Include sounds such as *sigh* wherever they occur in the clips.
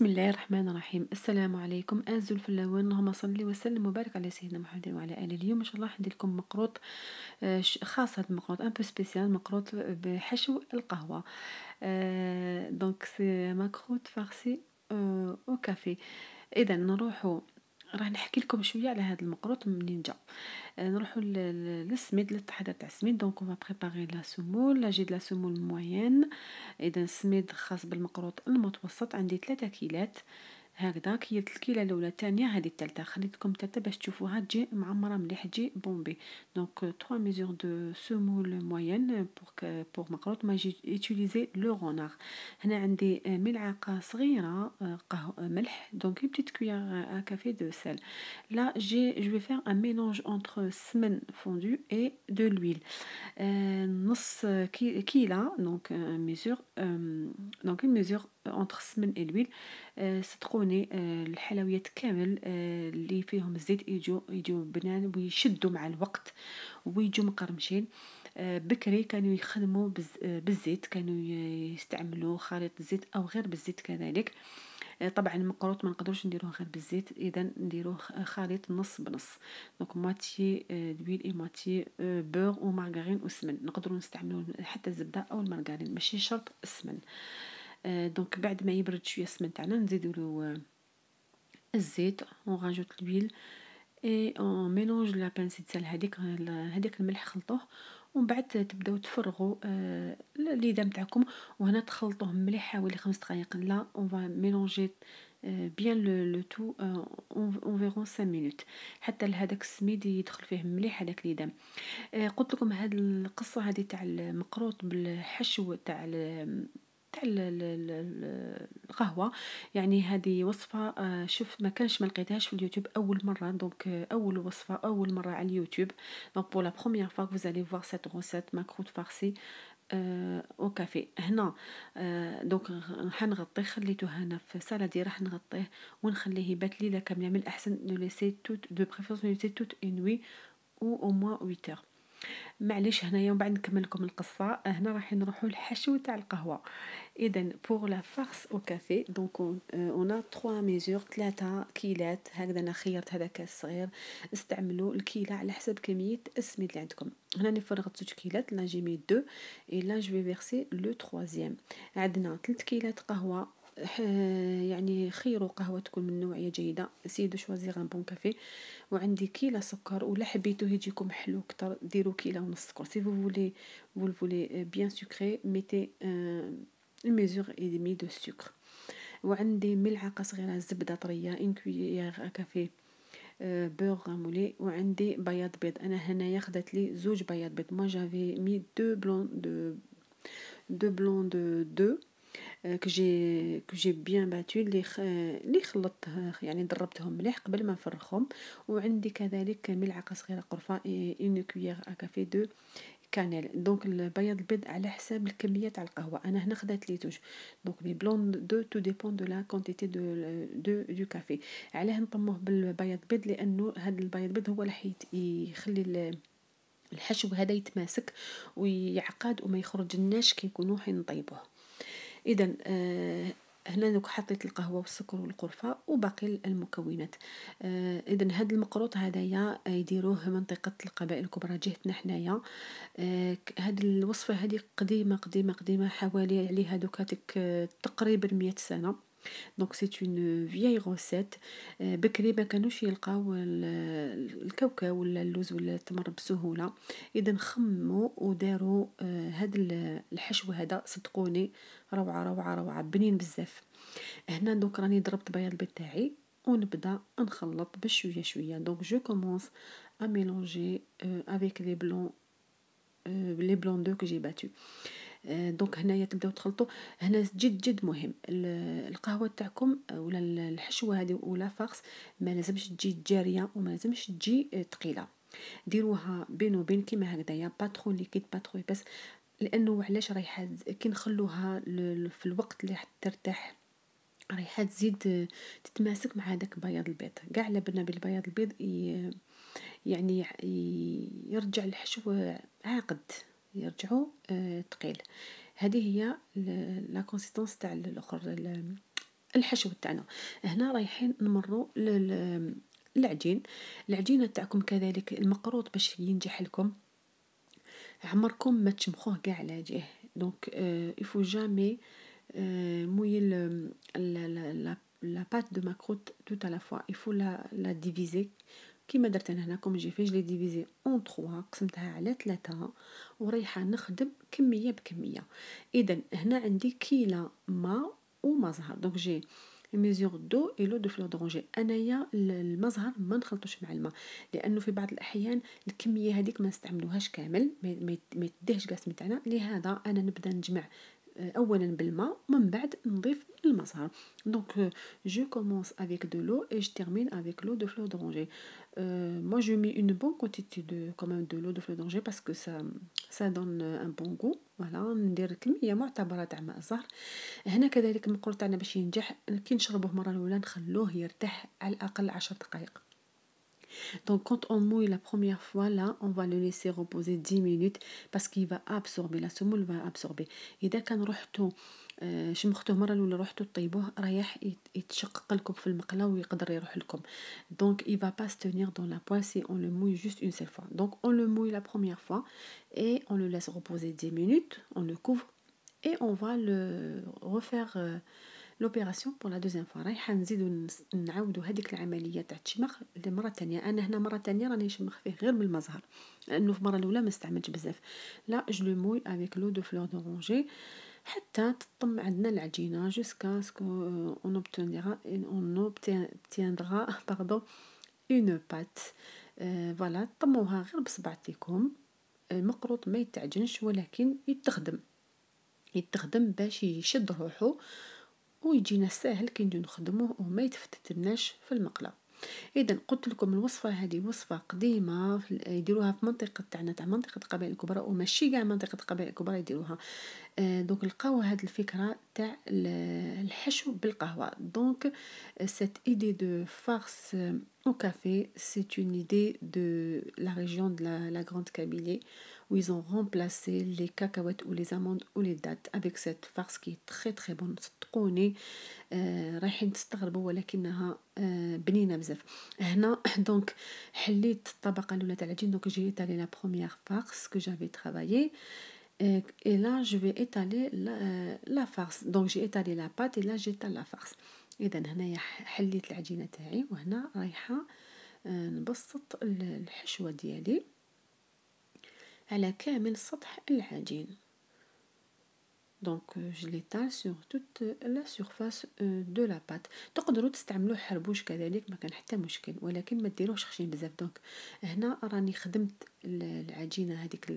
بسم الله الرحمن الرحيم السلام عليكم أعز الفلاوين اللهم صل وسلم وبارك على سيدنا محمد وعلى آله اليوم إن شاء الله عندي لكم مقروط آه، خاص هذا المقروط ان بو سبيسيال مقروط بحشو القهوة آه، دونك سي مقروط فارسي آه، أو كافي إذا نروحو راه نحكي لكم شويه على هذا المقروط منين جا آه، نروحوا للسميد للتحضير تاع السميد دونك اون بريباري لا سومول لا جي لا سومول موين اذا السميد خاص بالمقروط المتوسط عندي 3 كيلات Donc, trois mesures de semoule moyenne pour ma pour j'ai utilisé le renard. Donc, une petite cuillère à café de sel. Là, je vais faire un mélange entre semaine fondue et de l'huile. donc, euh, mesure... Donc, une mesure... Euh, اونتر السمن الويل آه، صدقوني آه، الحلويات كامل آه، اللي فيهم الزيت يجو يجو بنان ويشدوا مع الوقت ويجو مقرمشين بكري كانوا يخدموا بالزيت كانوا يستعملوا خليط الزيت او غير بالزيت كذلك طبعا المقروط ما نقدروش نديروه غير بالزيت اذا نديروه خليط نص بنص دونك ماتي دويل اي ماتي بور ومارغرين وسمن نقدروا نستعملوا حتى الزبده او المارغرين ماشي شرط السمن دونك euh, بعد ما يبرد شويه السمن تاعنا نزيدو له آه، الزيت اون البيل اي اون ميلونج لا بانسي تاع هذيك هذيك الملح خلطوه ومن بعد تبداو تفرغوا آه الليدام تاعكم وهنا تخلطوه مليح حوالي خمس دقائق لا اون فا ميلونجي بيان لو لو تو فيرون 5 مينوت حتى لهذاك السميد يدخل فيه مليح هذاك ليدام آه قلت لكم هاد القصه هذه تاع المقروط بالحشو تاع تاع القهوه يعني هذه وصفه آه، شوف ما كانش ما لقيتهاش في اليوتيوب اول مره دونك آه، اول وصفه اول مره على اليوتيوب دونك بو لا بروميير فوا vous allez فوار سيت روسيت macro فارسي او آه، كافي هنا دونك حنغطيه خليته هنا في سالادي راح نغطيه ونخليه يبات ليله كامله من الاحسن نو ليسي توت دو بريفيرونس نو ليسي توت اون وي او او موان 8 معليش هنايا ومن بعد نكمل لكم القصه هنا راح نروحوا للحشو تاع القهوه اذا بوغ لا فارس او كافي دونك اون 3 ميزور 3 كيلات هكذا انا خيرت هذا كاس صغير استعملوا الكيله على حسب كميه السميد اللي عندكم هنا ني فرغت زوج كيلات لا جيمي 2 اي لا جو في فيرسي لو 3 عندنا 3 كيلات قهوه يعني خيروا تكون من نوعية جيدة سيدو شوازي ان بون كافي وعندي كيلا سكر ولا حبيتو يجيكم حلو كتر ديرو كيلا ونص سكر سي فو فولي فو فولي بيان سكري ميتي الميزور ميزور اي دو سكر وعندي ملعقة صغيرة زبدة طرية ان كويير كافي بور غامولي وعندي بياض بيض انا هنايا خدات لي زوج بياض بيض ما جافي مي دو بلون دو دو بلون دو دو كو جي كو جي بيان باتو لي خ... خلطت يعني دربتهم مليح قبل ما نفرخهم وعندي كذلك ملعقه صغيره قرفه اون كويير كافي دو كانيل دونك البياض البيض على حساب الكميه تاع القهوه انا هنا خذات لي توش دونك لي بلون دو تو ديبون دو لا كونتيتي دو دو دو كافي علاه نطموه بالبياض البيض لانه هذا البياض البيض هو اللي يخلي الحشو هذا يتماسك ويعقد وما يخرج كي نكونوا حين نطيبوه اذا آه هنا دوك حطيت القهوه والسكر والقرفه وباقي المكونات آه اذا هذا المقروط هذايا آه، يديروه منطقه القبائل الكبرى جهتنا حنايا آه هاد الوصفه هذه قديمه قديمه قديمه حوالي عليها دوكا تقريبا 100 سنه دونك سي اون فيي روسيت بكري ما كانوش يلقاو الكاوكاو ولا اللوز ولا التمر بسهوله اذا خموا وداروا آه، هاد الحشو هذا صدقوني روعه روعه روعه بنين بزاف هنا دونك راني ضربت بياض البيض تاعي ونبدا نخلط بشويه شويه دونك جو كومونس ا ميلونجي افيك لي بلون لي بلون دو كو جي باتو آه، دونك هنايا تبداو تخلطوا هنا جد جد مهم القهوه تاعكم آه، ولا الحشوه هذه ولا فارس ما لازمش تجي جاريه وما لازمش تجي ثقيله آه، ديروها بين وبين كيما هكذايا با ترو ليكيد با ترو بس لانه علاش رايحه كي نخلوها في الوقت اللي ترتاح رايحه تزيد تتماسك مع هذاك بياض البيض كاع لبنا بالبياض البيض يعني يرجع الحشو عاقد يرجعوا آه، تقيل هذه هي لا كونسيستونس تاع الاخر الحشو تاعنا هنا رايحين نمروا للعجين العجينه تاعكم كذلك المقروط باش ينجح لكم عمركم ما تشمخوه كاع على جهه دونك يفو جامي mouiller le, لا لا la, دو ماكروت توت macroute tout à la لا Il كيما درت انا هنا كوم جي في جلي ديفيزي اون 3 قسمتها على 3 وريحه نخدم كميه بكميه اذا هنا عندي كيلا ما ومزهر دونك جي ميزور دو اي لو دو فلور دونجي انايا المزهر ما نخلطوش مع الماء لانه في بعض الاحيان الكميه هذيك ما نستعملوهاش كامل ما يديهش قاسم تاعنا لهذا انا نبدا نجمع اولا بالماء ومن بعد نضيف المصهر دونك جو كومونس افيك دو لو اي جو تيرمين افيك لو دو فلور دونجي مو جو مي اون بون quantité دو كومون دو لو دو de دونجي باسكو سا سا دون ان بون غو فوالا ندير كميه معتبره تاع ماء الزهر هنا كذلك المقول تاعنا باش ينجح كي نشربوه مره الاولى نخلوه يرتاح على الاقل عشر دقائق Donc quand on mouille la première fois, là, on va le laisser reposer 10 minutes parce qu'il va absorber, la semoule va absorber. Donc il va pas se tenir dans la poêle si on le mouille juste une seule fois. Donc on le mouille la première fois et on le laisse reposer 10 minutes, on le couvre et on va le refaire euh, لوبيراسيون بور لا دوزيام فوا رايحه نزيدو نعاودو هذيك العمليه تاع الشمخ لمره تانية انا هنا مره تانية راني نشمخ فيه غير المظهر لانه في المره الاولى ما استعملتش بزاف لا جو لو موي افيك لو دو فلور دورونجي حتى تطم عندنا العجينه جوسكا سكو اون اوبتونيرا اون اوبتيندرا باردون اون بات فوالا طموها غير بصبعتكم euh, المقروط ما يتعجنش ولكن يتخدم يتخدم باش يشد روحو ويجينا ساهل كي نجي نخدموه وما يتفتتناش في المقله اذا قلت لكم الوصفه هذه وصفه قديمه يديروها في منطقه تاعنا تاع منطقه القبائل الكبرى وماشي كاع منطقه القبائل الكبرى يديروها donc, le cacao a des effets caractéristiques. le cacao, le donc, cette idée de farce euh, au café, c'est une idée de la région de la grande kabylie, où ils ont remplacé les cacahuètes ou les amandes ou les dates avec cette farce qui est très, très bonne, stroné. rahend starbo, le cacao, le cacao, benin, absé, eh, non, donc, elit tabac alunet aladino, donc, j'ai étalé la première farce que j'avais travaillée. et là je vais étaler la, euh, la farce donc j'ai étalé la pâte et là j'étale la farce اذا هنايا حليت العجينه تاعي وهنا رايحه آه، نبسط الحشوه ديالي على كامل سطح العجين Donc, euh, je l'étale sur toute la surface euh, de la pâte. تقدروا تستعملوه حربوش كذلك ما كان حتى مشكل ولكن ما ديروهش خشين بزاف دونك هنا راني خدمت العجينه هذيك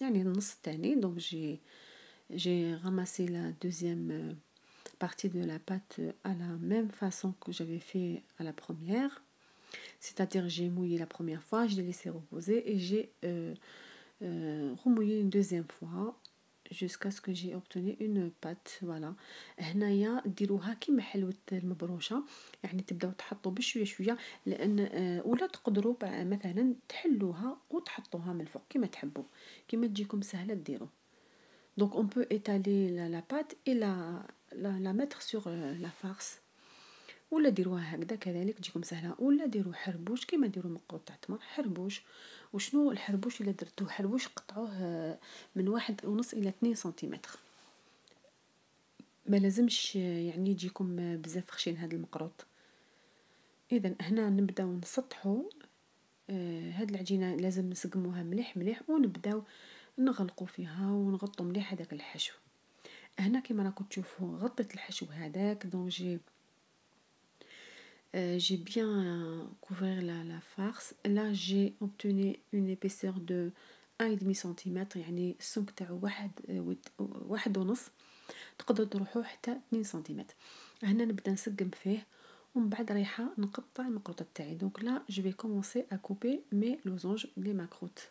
يعني النص الثاني دونك جي j'ai ramassé la deuxième euh, partie de la pâte à la même façon que j'avais fait à la première. C'est-à-dire j'ai mouillé la première fois, je l'ai laissé reposer et j'ai euh, euh, remouillé une deuxième fois جوسكا سكو جي اوبتوني اون بات فوالا هنايا ديروها كيما حلوه المبروشه يعني تبداو تحطوا بشويه شويه لان آه، ولا تقدروا مثلا تحلوها وتحطوها من الفوق كيما تحبوا كيما تجيكم سهله ديروا دونك اون بو ايتالي لا بات اي لا لا ميتر سور لا فارس ولا ديروها هكذا كذلك تجيكم سهله ولا ديروا حربوش كيما ديروا مقطع تمر حربوش وشنو الحربوش الا درتوه حربوش قطعوه آه، من واحد ونص الى 2 سنتيمتر ما لازمش آه، يعني يجيكم آه، بزاف خشين هذا المقروط اذا هنا نبداو نسطحو هاد العجينه لازم نسقموها مليح مليح ونبداو نغلقو فيها ونغطو مليح هذاك الحشو هنا كما راكم تشوفوا غطيت الحشو هذاك دونجي Euh, j'ai bien euh, couvert la, la farce. Là, j'ai obtenu une épaisseur de 1,5 cm, yani sonkta wahed onof, euh, tkado drohu hta 2 cm. Hna nbda nsqm fih, on bad riha nqtta makrota tta'i. Donc là, je vais commencer à couper mes losanges, les macrotes.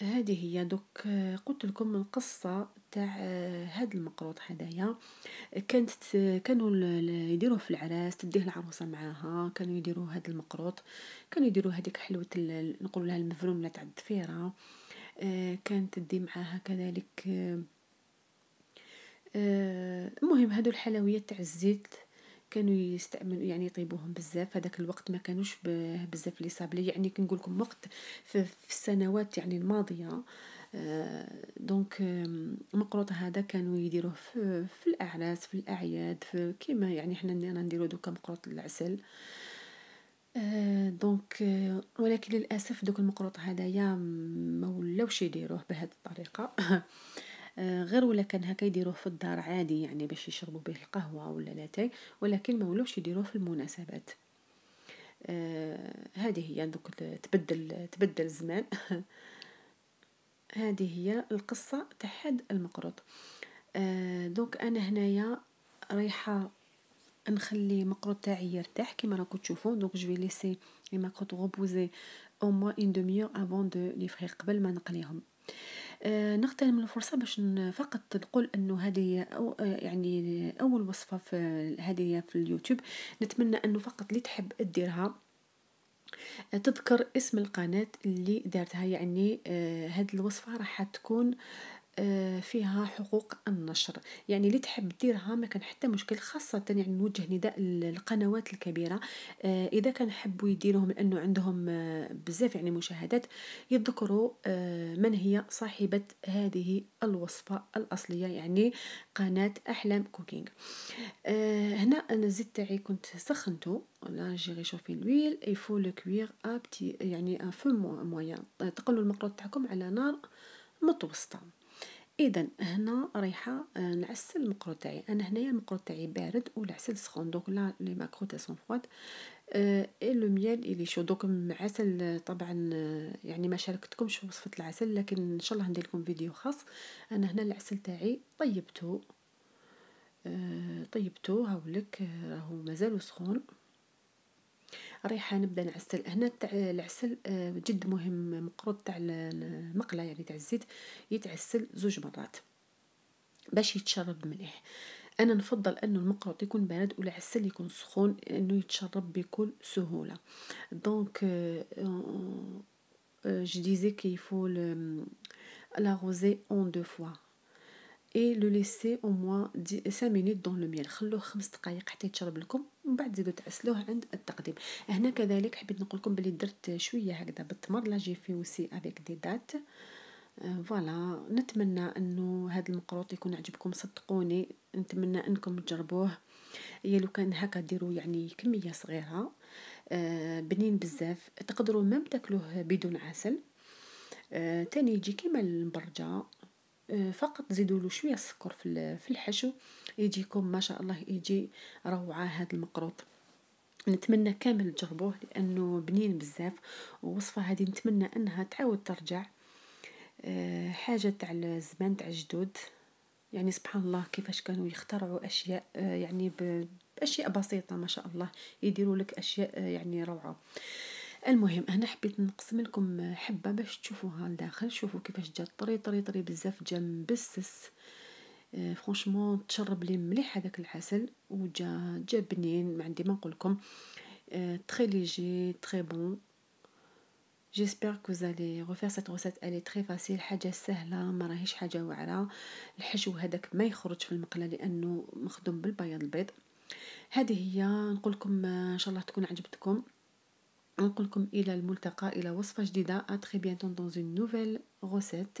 هذه هي دوك قلت لكم القصه تاع هاد المقروط هذايا كانت كانوا يديروه في العراس تديه العروسه معاها كانوا يديروا هاد المقروط كانوا يديروا هذيك حلوه نقول لها المفروم تاع الدفيره كانت تدي معاها كذلك آه، آه، المهم هادو الحلويات تاع الزيت كانوا يستأمنوا يعني يطيبوهم بزاف هذاك الوقت ما كانوش بزاف لي صابلي يعني كنقول لكم وقت في, في السنوات يعني الماضيه آه، دونك المقروط هذا كانوا يديروه في, في الاعراس في الاعياد في كيما يعني حنا نديرو دوكا مقروط العسل آه، دونك آه، ولكن للاسف دوك المقروط هذايا ما ولاوش يديروه بهذه الطريقه *laughs* آه، غير ولا كان هكا يديروه في الدار عادي يعني باش يشربوا به القهوه ولا لاتاي ولكن ما ولوش يديروه في المناسبات آه، هذه هي دوك تبدل تبدل الزمان *laughs* هذه هي القصه تاع حد المقروط آه، دونك انا هنايا رايحه نخلي المقروط تاعي يرتاح كيما راكم تشوفوا دونك جو ليسي لي ماكروط غوبوزي او موان اون دوميور افون دو لي فري قبل ما نقليهم آه، نغتنم الفرصة باش فقط نقول أنه هذه أو آه، يعني أول وصفة في هذه في اليوتيوب نتمنى أنه فقط اللي تحب تديرها آه، تذكر اسم القناة اللي دارتها يعني هاد الوصفة راح تكون آه، فيها حقوق النشر يعني اللي تحب ديرها ما كان حتى مشكل خاصة يعني نوجه نداء القنوات الكبيرة آه، إذا كان حبوا يديروهم لأنه عندهم آه، بزاف يعني مشاهدات يذكروا من هي صاحبة هذه الوصفة الأصلية يعني قناة أحلام كوكينغ هنا أنا الزيت تاعي كنت سخنته لا جي ريشوفي لويل يفو لو كويغ بتي يعني أن فو موان تقلوا المقروط تاعكم على نار متوسطه اذا هنا رايحه آه، نعسل المقرو تاعي انا هنايا المقرو تاعي بارد والعسل سخون دونك لا لي ماكرو تاع سون فواد اي لو اي الي شو دونك العسل طبعا آه، يعني ما شاركتكمش وصفه العسل لكن ان شاء الله ندير لكم فيديو خاص انا هنا العسل تاعي طيبته آه، طيبته هاولك راهو مازالو سخون ريحه نبدا نعسل هنا تاع العسل آه، جد مهم مقروض تاع المقله يعني تاع الزيت يتعسل زوج مرات باش يتشرب مليح انا نفضل انه المقروط يكون بارد والعسل يكون سخون انه يتشرب بكل سهوله دونك euh، euh، je disais qu'il faut l'arroser en deux fois et le laisser au moins 5 minutes dans le miel خلوه 5 دقائق حتى يتشرب لكم من بعد تزيدو تعسلوه عند التقديم هنا كذلك حبيت نقول لكم بلي درت شويه هكذا بالتمر لا جي في وسي افيك دي دات فوالا نتمنى انه هذا المقروط يكون عجبكم صدقوني نتمنى انكم تجربوه يا لو كان هكا ديروا يعني كميه صغيره آه بنين بزاف تقدروا ميم تاكلوه بدون عسل آه تاني يجي كيما المبرجه فقط زيدوا له شويه السكر في في الحشو يجيكم ما شاء الله يجي روعه هذا المقروط نتمنى كامل تجربوه لانه بنين بزاف ووصفه هذه نتمنى انها تعاود ترجع آه، حاجه تاع الزمان تاع الجدود يعني سبحان الله كيفاش كانوا يخترعوا اشياء آه، يعني باشياء بسيطه ما شاء الله يديروا لك اشياء آه، يعني روعه المهم انا حبيت نقسم لكم حبه باش تشوفوها لداخل شوفوا كيفاش جات طري طري طري بزاف جا مبسس آه فرونشمون تشرب لي مليح هذاك العسل وجا جا بنين ما عندي ما نقول لكم تري ليجي تري بون جيسبر كو زالي غوفير سيت غوسيت الي تري فاسيل حاجه سهله ما راهيش حاجه واعره الحشو هذاك ما يخرج في المقله لانه مخدوم بالبياض البيض هذه هي نقول لكم آه، ان شاء الله تكون عجبتكم نقولكم الى الملتقى الى وصفه جديده اتري بيانتون دون اون نوفيل غوسيت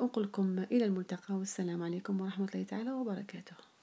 نقولكم الى الملتقى والسلام عليكم ورحمه الله تعالى وبركاته